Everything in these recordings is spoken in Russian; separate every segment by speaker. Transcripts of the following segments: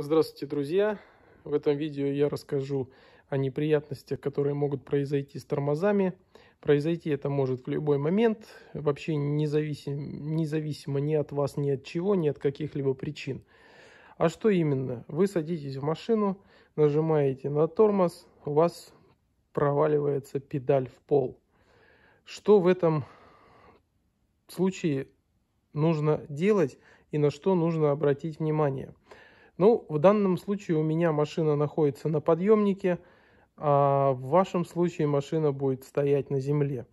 Speaker 1: Здравствуйте, друзья! В этом видео я расскажу о неприятностях, которые могут произойти с тормозами. Произойти это может в любой момент, вообще независим, независимо ни от вас, ни от чего, ни от каких-либо причин. А что именно? Вы садитесь в машину, нажимаете на тормоз, у вас проваливается педаль в пол. Что в этом случае нужно делать и на что нужно обратить внимание – ну, в данном случае у меня машина находится на подъемнике, а в вашем случае машина будет стоять на земле.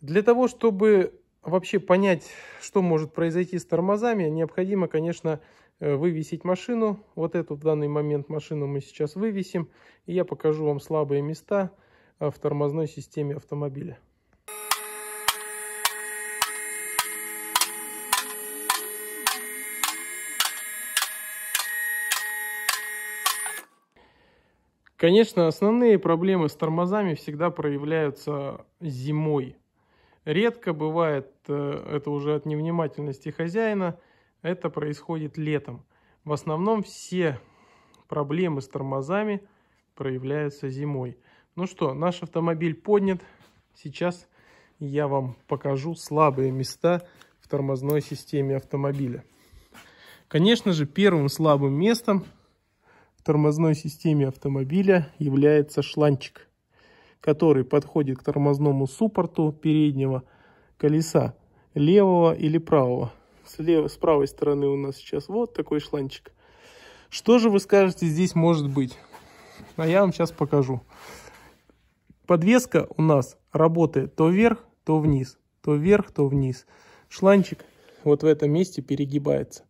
Speaker 1: Для того, чтобы вообще понять, что может произойти с тормозами, необходимо, конечно, э, вывесить машину. Вот эту в данный момент машину мы сейчас вывесим, и я покажу вам слабые места э, в тормозной системе автомобиля. Конечно, основные проблемы с тормозами всегда проявляются зимой. Редко бывает, э, это уже от невнимательности хозяина, это происходит летом. В основном все проблемы с тормозами проявляются зимой. Ну что, наш автомобиль поднят. Сейчас я вам покажу слабые места в тормозной системе автомобиля. Конечно же, первым слабым местом тормозной системе автомобиля является шланчик, который подходит к тормозному суппорту переднего колеса левого или правого. С, левой, с правой стороны у нас сейчас вот такой шланчик. Что же вы скажете здесь может быть? А я вам сейчас покажу. Подвеска у нас работает то вверх, то вниз, то вверх, то вниз. Шланчик вот в этом месте перегибается.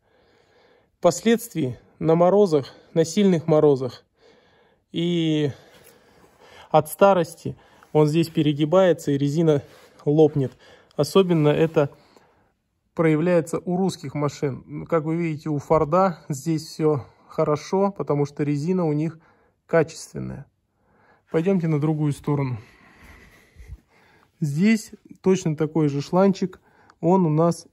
Speaker 1: Впоследствии на морозах на сильных морозах. И от старости он здесь перегибается и резина лопнет. Особенно это проявляется у русских машин. Как вы видите, у Форда здесь все хорошо, потому что резина у них качественная. Пойдемте на другую сторону. Здесь точно такой же шланчик. Он у нас,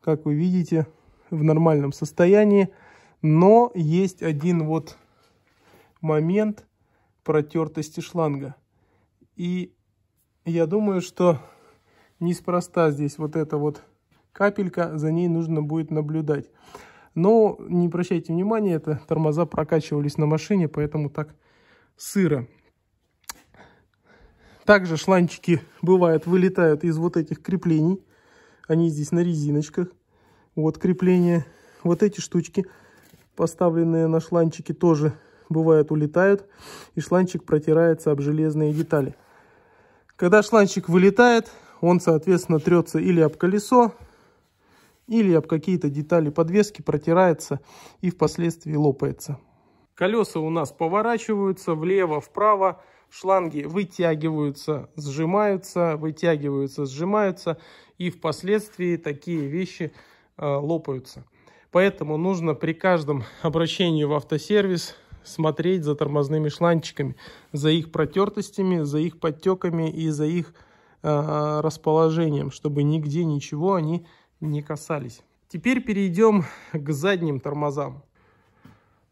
Speaker 1: как вы видите, в нормальном состоянии. Но есть один вот момент протертости шланга. И я думаю, что неспроста здесь вот эта вот капелька, за ней нужно будет наблюдать. Но не обращайте внимания, это тормоза прокачивались на машине, поэтому так сыро. Также шланчики, бывают вылетают из вот этих креплений. Они здесь на резиночках. Вот крепление. Вот эти штучки поставленные на шланчики, тоже бывает улетают, и шланчик протирается об железные детали. Когда шланчик вылетает, он, соответственно, трется или об колесо, или об какие-то детали подвески, протирается и впоследствии лопается. Колеса у нас поворачиваются влево-вправо, шланги вытягиваются, сжимаются, вытягиваются, сжимаются, и впоследствии такие вещи э, лопаются. Поэтому нужно при каждом обращении в автосервис смотреть за тормозными шланчиками, за их протертостями, за их подтеками и за их э, расположением, чтобы нигде ничего они не касались. Теперь перейдем к задним тормозам.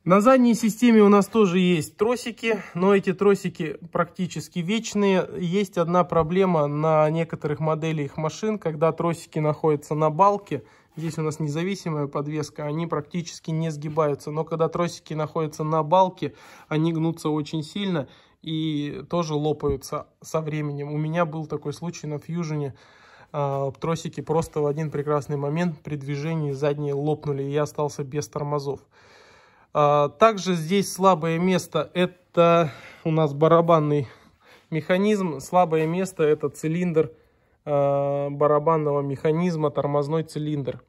Speaker 1: На задней системе у нас тоже есть тросики, но эти тросики практически вечные. Есть одна проблема на некоторых моделях машин, когда тросики находятся на балке – Здесь у нас независимая подвеска, они практически не сгибаются. Но когда тросики находятся на балке, они гнутся очень сильно и тоже лопаются со временем. У меня был такой случай на фьюжене. А, тросики просто в один прекрасный момент при движении задние лопнули, и я остался без тормозов. А, также здесь слабое место – это у нас барабанный механизм. Слабое место – это цилиндр Э, барабанного механизма тормозной цилиндр.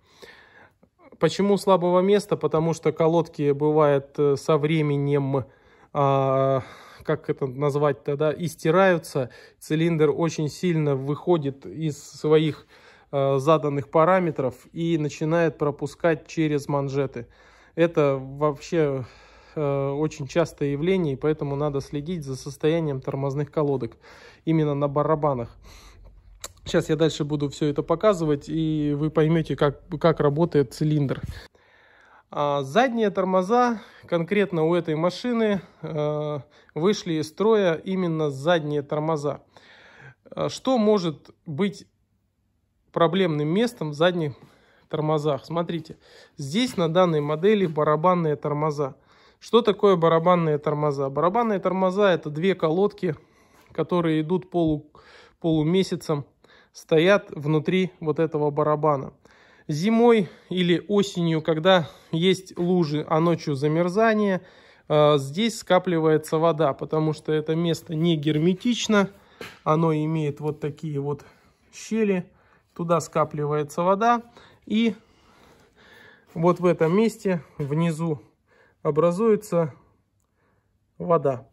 Speaker 1: Почему слабого места? Потому что колодки бывает э, со временем, э, как это назвать тогда да, истираются. Цилиндр очень сильно выходит из своих заданных параметров и начинает пропускать через манжеты. Это вообще очень частое явление, и поэтому надо следить за состоянием тормозных колодок именно на барабанах. Сейчас я дальше буду все это показывать, и вы поймете, как, как работает цилиндр. А задние тормоза конкретно у этой машины э, вышли из строя именно задние тормоза. А, что может быть проблемным местом в задних тормозах? Смотрите, здесь на данной модели барабанные тормоза. Что такое барабанные тормоза? Барабанные тормоза это две колодки, которые идут полу, полумесяцем стоят внутри вот этого барабана. Зимой или осенью, когда есть лужи, а ночью замерзание, э, здесь скапливается вода, потому что это место не герметично, оно имеет вот такие вот щели, туда скапливается вода, и вот в этом месте внизу образуется вода.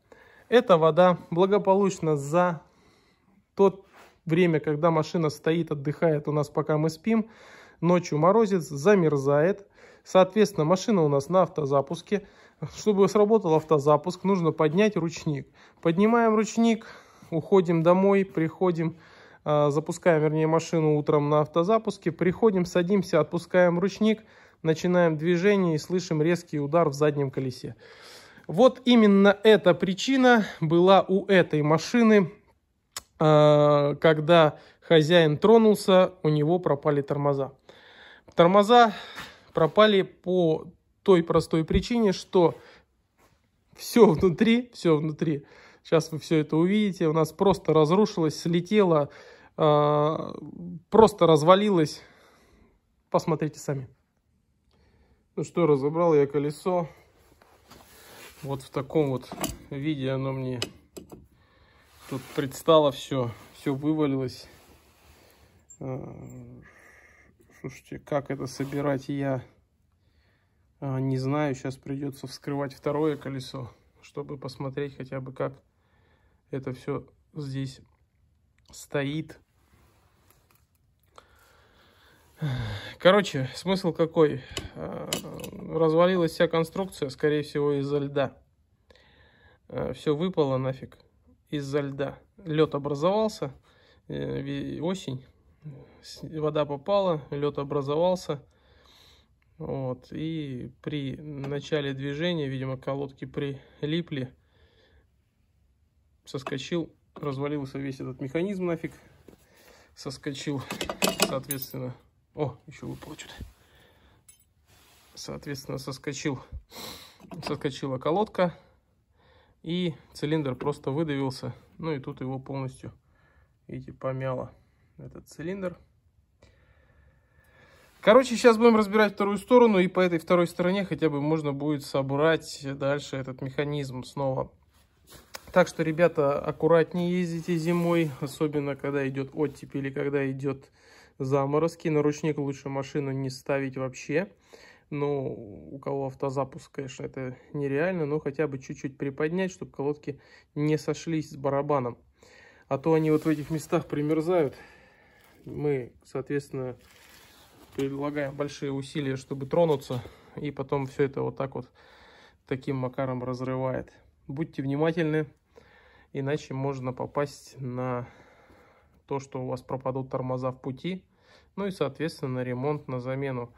Speaker 1: Эта вода благополучно за тот время, когда машина стоит, отдыхает у нас, пока мы спим. Ночью морозец, замерзает. Соответственно, машина у нас на автозапуске. Чтобы сработал автозапуск, нужно поднять ручник. Поднимаем ручник, уходим домой, приходим, а, запускаем, вернее, машину утром на автозапуске, приходим, садимся, отпускаем ручник, начинаем движение и слышим резкий удар в заднем колесе. Вот именно эта причина была у этой машины а, когда хозяин тронулся, у него пропали тормоза. Тормоза пропали по той простой причине, что все внутри, все внутри, сейчас вы все это увидите, у нас просто разрушилось, слетело, а, просто развалилось. Посмотрите сами. Ну что, разобрал я колесо. Вот в таком вот виде оно мне Тут предстало все, все вывалилось. Э, слушайте, как это собирать, я э, не знаю. Сейчас придется вскрывать второе колесо, чтобы посмотреть хотя бы, как это все здесь стоит. Короче, смысл какой? Э, развалилась вся конструкция, скорее всего, из-за льда. Все выпало нафиг из-за льда. Лед образовался, э, осень, вода попала, лед образовался. Вот, и при начале движения, видимо, колодки прилипли, соскочил, развалился весь этот механизм нафиг, соскочил, соответственно, о, еще выпало что-то, соответственно, соскочил, соскочила колодка, и цилиндр просто выдавился. Ну и тут его полностью, видите, помяло этот цилиндр. Короче, сейчас будем разбирать вторую сторону, и по этой второй стороне хотя бы можно будет собрать дальше этот механизм снова. Так что, ребята, аккуратнее ездите зимой, особенно когда идет оттепель или когда идет заморозки. На ручник лучше машину не ставить вообще но ну, у кого автозапуск, конечно, это нереально, но хотя бы чуть-чуть приподнять, чтобы колодки не сошлись с барабаном. А то они вот в этих местах примерзают. Мы, соответственно, предлагаем большие усилия, чтобы тронуться, и потом все это вот так вот таким макаром разрывает. Будьте внимательны, иначе можно попасть на то, что у вас пропадут тормоза в пути, ну и, соответственно, на ремонт, на замену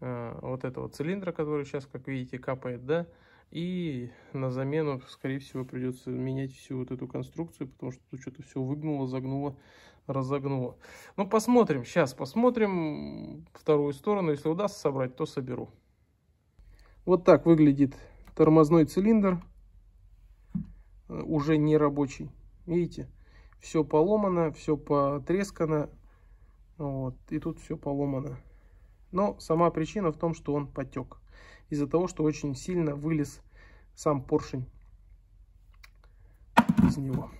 Speaker 1: Э, вот этого цилиндра, который сейчас, как видите, капает, да, и на замену, скорее всего, придется менять всю вот эту конструкцию, потому что тут что-то все выгнуло, загнуло, разогнуло. Ну, посмотрим, сейчас посмотрим вторую сторону, если удастся собрать, то соберу. Вот так выглядит тормозной цилиндр, э, уже не рабочий, видите, все поломано, все потрескано, вот, и тут все поломано. Но сама причина в том, что он потек. Из-за того, что очень сильно вылез сам поршень из него.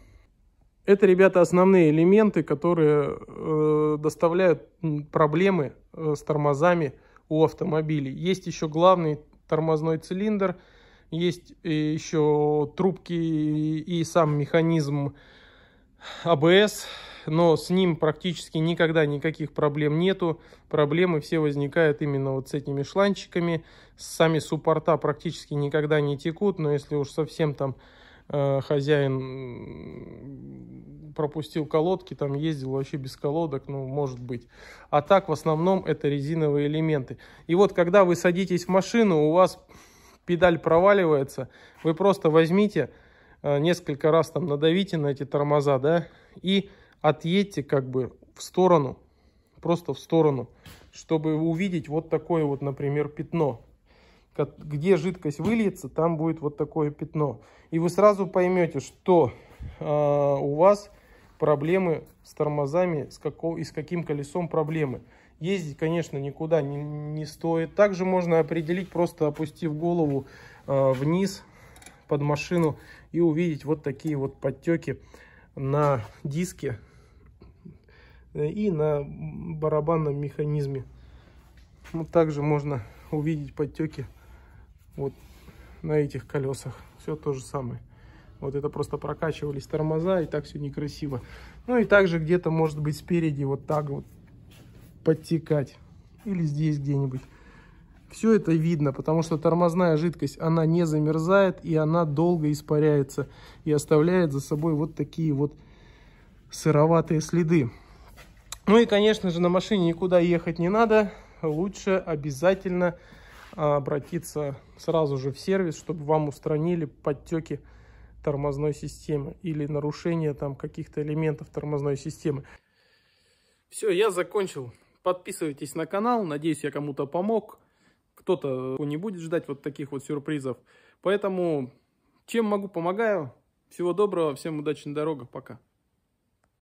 Speaker 1: Это, ребята, основные элементы, которые э, доставляют проблемы э, с тормозами у автомобилей. Есть еще главный тормозной цилиндр, есть э, еще трубки и сам механизм АБС но с ним практически никогда никаких проблем нету. Проблемы все возникают именно вот с этими шланчиками. Сами суппорта практически никогда не текут, но если уж совсем там э, хозяин пропустил колодки, там ездил вообще без колодок, ну, может быть. А так, в основном, это резиновые элементы. И вот, когда вы садитесь в машину, у вас педаль проваливается, вы просто возьмите э, несколько раз там надавите на эти тормоза, да, и отъедьте как бы в сторону, просто в сторону, чтобы увидеть вот такое вот, например, пятно. Где жидкость выльется, там будет вот такое пятно. И вы сразу поймете, что э, у вас проблемы с тормозами с какого, и с каким колесом проблемы. Ездить, конечно, никуда не, не стоит. Также можно определить, просто опустив голову э, вниз под машину и увидеть вот такие вот подтеки на диске Э, и на барабанном механизме. также можно увидеть подтеки вот на этих колесах. Все то же самое. Вот это просто прокачивались тормоза, и так все некрасиво. Ну и также где-то может быть спереди вот так вот подтекать. Или здесь где-нибудь. Все это видно, потому что тормозная жидкость, она не замерзает, и она долго испаряется, и оставляет за собой вот такие вот сыроватые следы. Ну и, конечно же, на машине никуда ехать не надо. Лучше обязательно а, обратиться сразу же в сервис, чтобы вам устранили подтеки тормозной системы или нарушение там каких-то элементов тормозной системы. Все, я закончил. Подписывайтесь на канал. Надеюсь, я кому-то помог. Кто-то э, не будет ждать вот таких вот сюрпризов. Поэтому, чем могу, помогаю. Всего доброго, всем удачи на дорогах, пока.